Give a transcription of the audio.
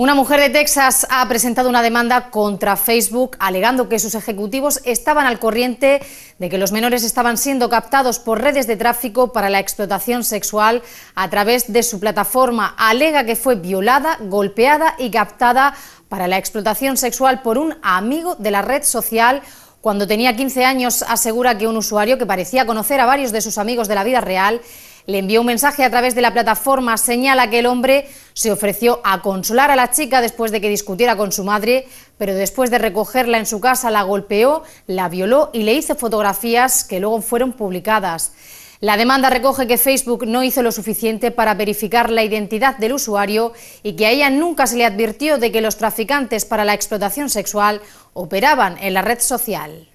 Una mujer de Texas ha presentado una demanda contra Facebook alegando que sus ejecutivos estaban al corriente de que los menores estaban siendo captados por redes de tráfico para la explotación sexual a través de su plataforma. Alega que fue violada, golpeada y captada para la explotación sexual por un amigo de la red social. Cuando tenía 15 años, asegura que un usuario que parecía conocer a varios de sus amigos de la vida real le envió un mensaje a través de la plataforma. Señala que el hombre se ofreció a consolar a la chica después de que discutiera con su madre, pero después de recogerla en su casa la golpeó, la violó y le hizo fotografías que luego fueron publicadas. La demanda recoge que Facebook no hizo lo suficiente para verificar la identidad del usuario y que a ella nunca se le advirtió de que los traficantes para la explotación sexual operaban en la red social.